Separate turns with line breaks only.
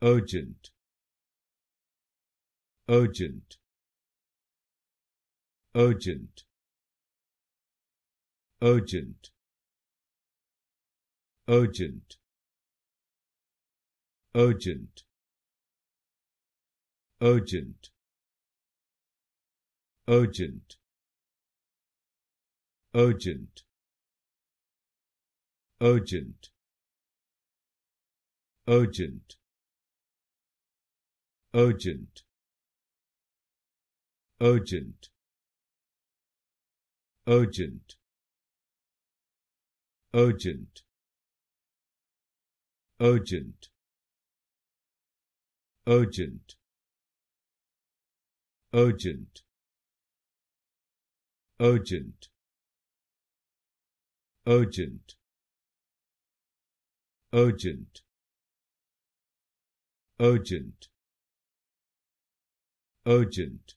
urgent urgent urgent urgent urgent urgent urgent urgent urgent urgent urgent urgent urgent urgent urgent urgent urgent urgent urgent urgent urgent urgent urgent